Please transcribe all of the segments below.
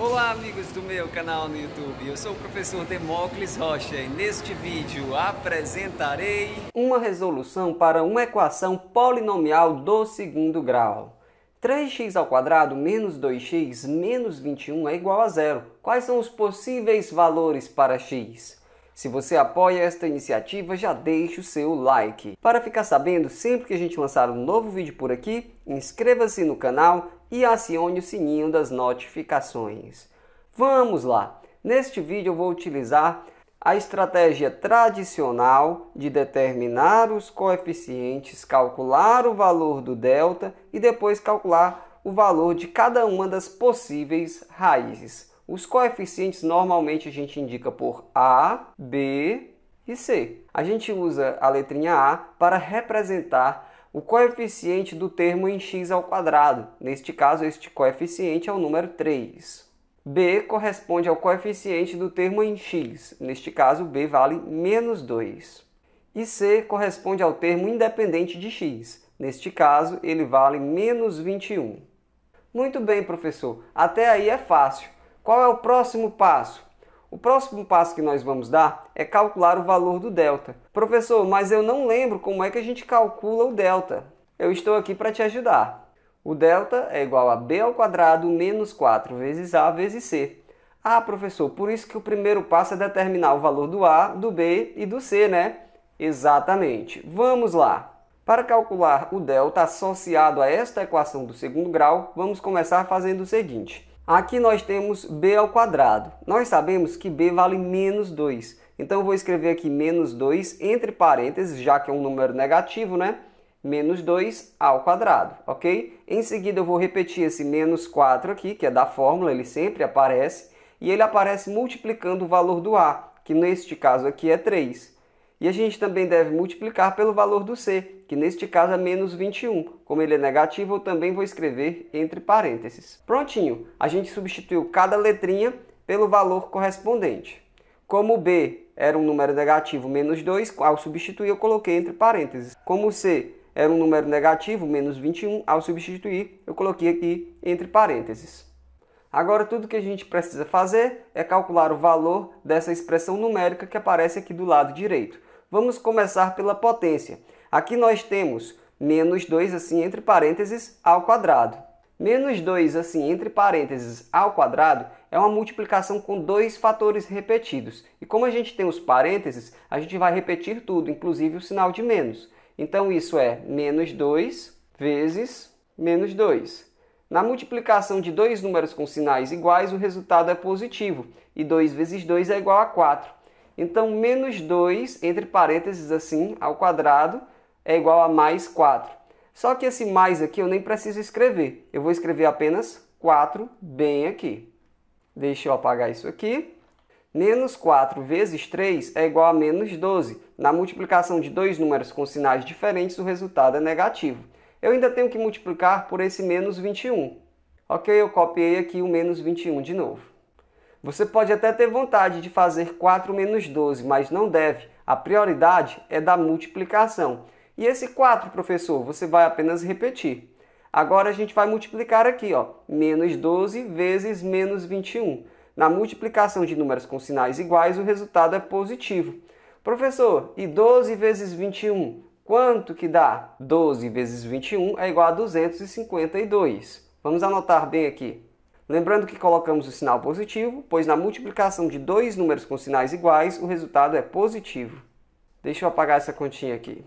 Olá amigos do meu canal no YouTube, eu sou o professor Demócles Rocha e neste vídeo apresentarei uma resolução para uma equação polinomial do segundo grau. 3x ao quadrado menos 2x menos 21 é igual a zero. Quais são os possíveis valores para x? Se você apoia esta iniciativa, já deixe o seu like. Para ficar sabendo sempre que a gente lançar um novo vídeo por aqui, inscreva-se no canal e acione o sininho das notificações. Vamos lá! Neste vídeo eu vou utilizar a estratégia tradicional de determinar os coeficientes, calcular o valor do delta e depois calcular o valor de cada uma das possíveis raízes. Os coeficientes normalmente a gente indica por A, B e C. A gente usa a letrinha A para representar o coeficiente do termo em x ao quadrado. Neste caso, este coeficiente é o número 3. b corresponde ao coeficiente do termo em x. Neste caso, b vale menos 2. E c corresponde ao termo independente de x. Neste caso, ele vale menos 21. Muito bem, professor. Até aí é fácil. Qual é o próximo passo? O próximo passo que nós vamos dar é calcular o valor do delta. Professor, mas eu não lembro como é que a gente calcula o delta. Eu estou aqui para te ajudar. O delta é igual a b ao quadrado menos 4 vezes a vezes c. Ah, professor, por isso que o primeiro passo é determinar o valor do a, do b e do c, né? Exatamente. Vamos lá. Para calcular o delta associado a esta equação do segundo grau, vamos começar fazendo o seguinte. Aqui nós temos b ao quadrado. Nós sabemos que b vale menos 2. Então eu vou escrever aqui menos 2 entre parênteses, já que é um número negativo, né? Menos 2 ao quadrado, ok? Em seguida eu vou repetir esse menos 4 aqui, que é da fórmula, ele sempre aparece. E ele aparece multiplicando o valor do a, que neste caso aqui é 3. E a gente também deve multiplicar pelo valor do C, que neste caso é menos 21. Como ele é negativo, eu também vou escrever entre parênteses. Prontinho, a gente substituiu cada letrinha pelo valor correspondente. Como B era um número negativo, menos 2, ao substituir eu coloquei entre parênteses. Como C era um número negativo, menos 21, ao substituir eu coloquei aqui entre parênteses. Agora tudo que a gente precisa fazer é calcular o valor dessa expressão numérica que aparece aqui do lado direito. Vamos começar pela potência. Aqui nós temos menos 2, assim, entre parênteses, ao quadrado. Menos 2, assim, entre parênteses, ao quadrado, é uma multiplicação com dois fatores repetidos. E como a gente tem os parênteses, a gente vai repetir tudo, inclusive o sinal de menos. Então, isso é menos 2 vezes menos 2. Na multiplicação de dois números com sinais iguais, o resultado é positivo, e 2 vezes 2 é igual a 4. Então, menos 2, entre parênteses assim, ao quadrado, é igual a mais 4. Só que esse mais aqui eu nem preciso escrever. Eu vou escrever apenas 4 bem aqui. Deixa eu apagar isso aqui. Menos 4 vezes 3 é igual a menos 12. Na multiplicação de dois números com sinais diferentes, o resultado é negativo eu ainda tenho que multiplicar por esse menos 21. Ok, eu copiei aqui o menos 21 de novo. Você pode até ter vontade de fazer 4 menos 12, mas não deve. A prioridade é da multiplicação. E esse 4, professor, você vai apenas repetir. Agora a gente vai multiplicar aqui, ó, menos 12 vezes menos 21. Na multiplicação de números com sinais iguais, o resultado é positivo. Professor, e 12 vezes 21? Quanto que dá? 12 vezes 21 é igual a 252. Vamos anotar bem aqui. Lembrando que colocamos o sinal positivo, pois na multiplicação de dois números com sinais iguais, o resultado é positivo. Deixa eu apagar essa continha aqui.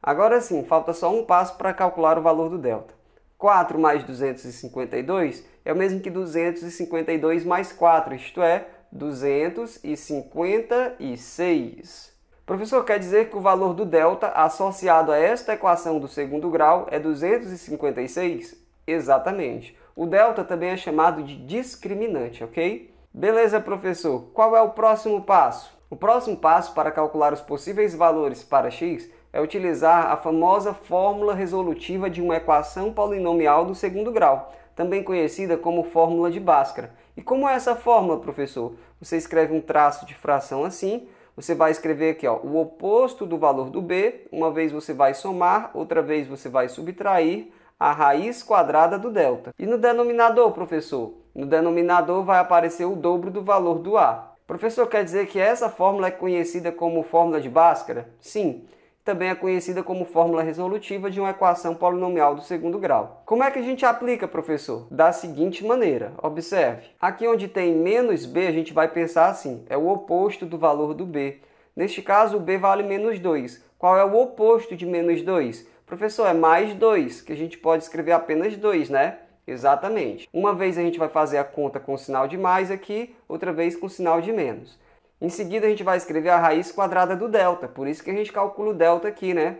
Agora sim, falta só um passo para calcular o valor do delta. 4 mais 252 é o mesmo que 252 mais 4, isto é, 256. Professor, quer dizer que o valor do delta associado a esta equação do segundo grau é 256? Exatamente. O delta também é chamado de discriminante, ok? Beleza, professor. Qual é o próximo passo? O próximo passo para calcular os possíveis valores para x é utilizar a famosa fórmula resolutiva de uma equação polinomial do segundo grau, também conhecida como fórmula de Bhaskara. E como é essa fórmula, professor? Você escreve um traço de fração assim, você vai escrever aqui ó, o oposto do valor do b, uma vez você vai somar, outra vez você vai subtrair a raiz quadrada do delta. E no denominador, professor? No denominador vai aparecer o dobro do valor do a. Professor, quer dizer que essa fórmula é conhecida como fórmula de Bhaskara? Sim também é conhecida como fórmula resolutiva de uma equação polinomial do segundo grau. Como é que a gente aplica, professor? Da seguinte maneira, observe. Aqui onde tem menos b, a gente vai pensar assim, é o oposto do valor do b. Neste caso, o b vale menos 2. Qual é o oposto de menos 2? Professor, é mais 2, que a gente pode escrever apenas 2, né? Exatamente. Uma vez a gente vai fazer a conta com o sinal de mais aqui, outra vez com o sinal de menos. Em seguida, a gente vai escrever a raiz quadrada do delta, por isso que a gente calcula o delta aqui, né?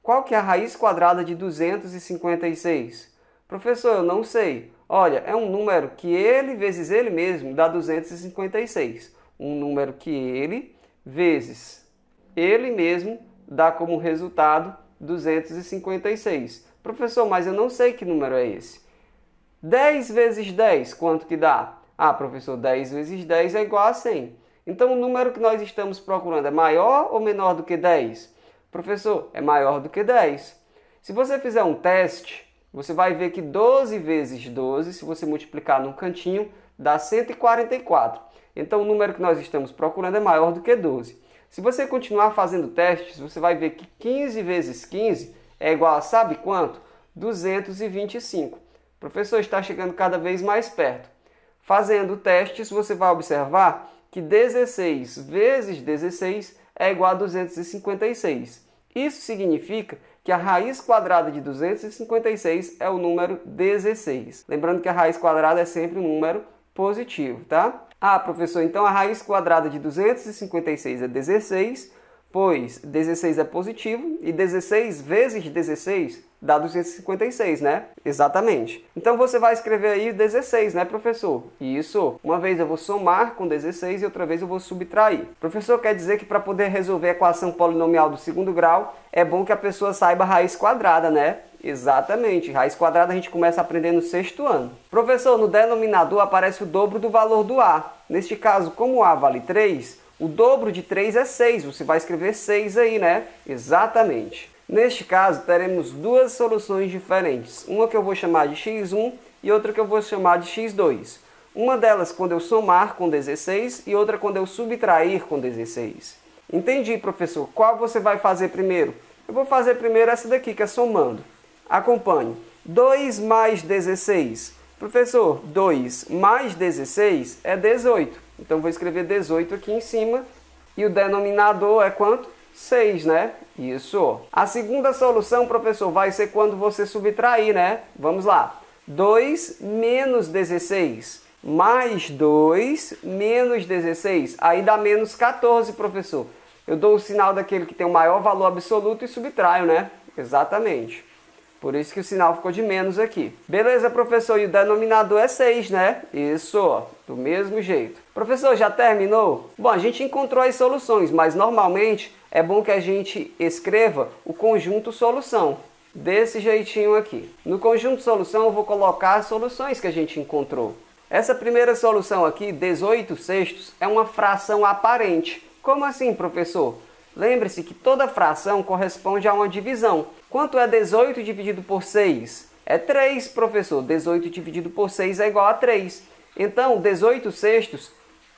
Qual que é a raiz quadrada de 256? Professor, eu não sei. Olha, é um número que ele vezes ele mesmo dá 256. Um número que ele vezes ele mesmo dá como resultado 256. Professor, mas eu não sei que número é esse. 10 vezes 10, quanto que dá? Ah, professor, 10 vezes 10 é igual a 100. Então, o número que nós estamos procurando é maior ou menor do que 10? Professor, é maior do que 10. Se você fizer um teste, você vai ver que 12 vezes 12, se você multiplicar num cantinho, dá 144. Então, o número que nós estamos procurando é maior do que 12. Se você continuar fazendo testes, você vai ver que 15 vezes 15 é igual a sabe quanto? 225. O professor, está chegando cada vez mais perto. Fazendo testes, você vai observar que 16 vezes 16 é igual a 256. Isso significa que a raiz quadrada de 256 é o número 16. Lembrando que a raiz quadrada é sempre um número positivo, tá? Ah, professor, então a raiz quadrada de 256 é 16, pois 16 é positivo e 16 vezes 16 dá 256, né? Exatamente. Então você vai escrever aí 16, né, professor? Isso. Uma vez eu vou somar com 16 e outra vez eu vou subtrair. Professor, quer dizer que para poder resolver a equação polinomial do segundo grau, é bom que a pessoa saiba raiz quadrada, né? Exatamente. Raiz quadrada a gente começa a aprender no sexto ano. Professor, no denominador aparece o dobro do valor do A. Neste caso, como A vale 3, o dobro de 3 é 6. Você vai escrever 6 aí, né? Exatamente. Neste caso, teremos duas soluções diferentes, uma que eu vou chamar de x1 e outra que eu vou chamar de x2. Uma delas quando eu somar com 16 e outra quando eu subtrair com 16. Entendi, professor. Qual você vai fazer primeiro? Eu vou fazer primeiro essa daqui, que é somando. Acompanhe. 2 mais 16. Professor, 2 mais 16 é 18. Então, vou escrever 18 aqui em cima. E o denominador é quanto? 6, né? Isso. A segunda solução, professor, vai ser quando você subtrair, né? Vamos lá. 2 menos 16 mais 2 menos 16. Aí dá menos 14, professor. Eu dou o sinal daquele que tem o maior valor absoluto e subtraio, né? Exatamente. Por isso que o sinal ficou de menos aqui. Beleza, professor? E o denominador é 6, né? Isso, ó, do mesmo jeito. Professor, já terminou? Bom, a gente encontrou as soluções, mas normalmente é bom que a gente escreva o conjunto solução. Desse jeitinho aqui. No conjunto solução eu vou colocar as soluções que a gente encontrou. Essa primeira solução aqui, 18 sextos, é uma fração aparente. Como assim, professor? Lembre-se que toda fração corresponde a uma divisão. Quanto é 18 dividido por 6? É 3, professor. 18 dividido por 6 é igual a 3. Então, 18 sextos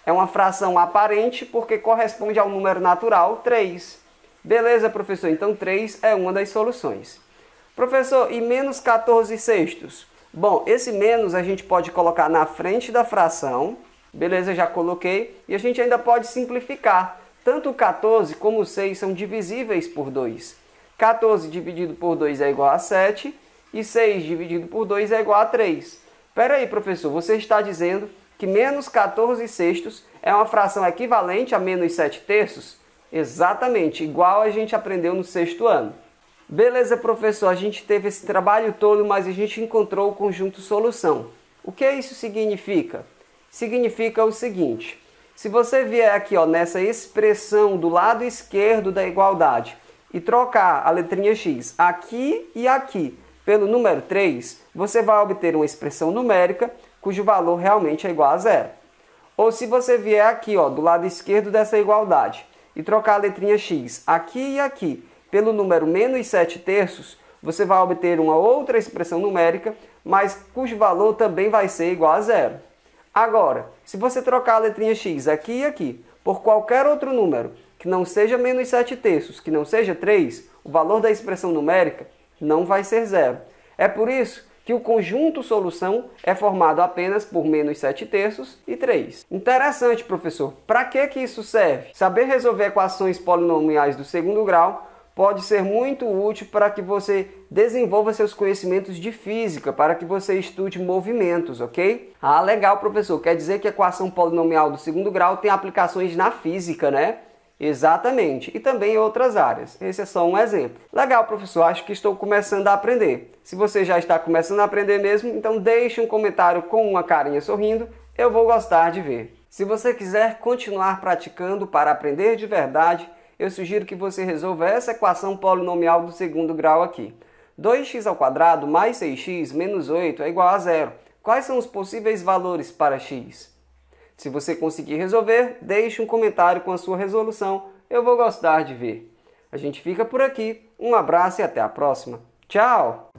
é uma fração aparente porque corresponde ao número natural 3. Beleza, professor? Então, 3 é uma das soluções. Professor, e menos 14 sextos? Bom, esse menos a gente pode colocar na frente da fração. Beleza, já coloquei. E a gente ainda pode simplificar. Tanto o 14 como o 6 são divisíveis por 2. 14 dividido por 2 é igual a 7 e 6 dividido por 2 é igual a 3. Espera aí, professor, você está dizendo que menos 14 sextos é uma fração equivalente a menos 7 terços? Exatamente, igual a gente aprendeu no sexto ano. Beleza, professor, a gente teve esse trabalho todo, mas a gente encontrou o conjunto solução. O que isso significa? Significa o seguinte: se você vier aqui ó, nessa expressão do lado esquerdo da igualdade e trocar a letrinha x aqui e aqui pelo número 3, você vai obter uma expressão numérica cujo valor realmente é igual a zero. Ou se você vier aqui ó, do lado esquerdo dessa igualdade e trocar a letrinha x aqui e aqui pelo número menos 7 terços, você vai obter uma outra expressão numérica, mas cujo valor também vai ser igual a zero. Agora, se você trocar a letrinha x aqui e aqui por qualquer outro número que não seja menos 7 terços, que não seja 3, o valor da expressão numérica não vai ser zero. É por isso que o conjunto solução é formado apenas por menos 7 terços e 3. Interessante, professor. Para que, que isso serve? Saber resolver equações polinomiais do segundo grau pode ser muito útil para que você desenvolva seus conhecimentos de física para que você estude movimentos, ok? Ah, legal, professor. Quer dizer que a equação polinomial do segundo grau tem aplicações na física, né? Exatamente, e também em outras áreas. Esse é só um exemplo. Legal, professor, acho que estou começando a aprender. Se você já está começando a aprender mesmo, então deixe um comentário com uma carinha sorrindo, eu vou gostar de ver. Se você quiser continuar praticando para aprender de verdade, eu sugiro que você resolva essa equação polinomial do segundo grau aqui. 2x ao quadrado mais 6x menos 8 é igual a zero. Quais são os possíveis valores para x? Se você conseguir resolver, deixe um comentário com a sua resolução. Eu vou gostar de ver. A gente fica por aqui. Um abraço e até a próxima. Tchau!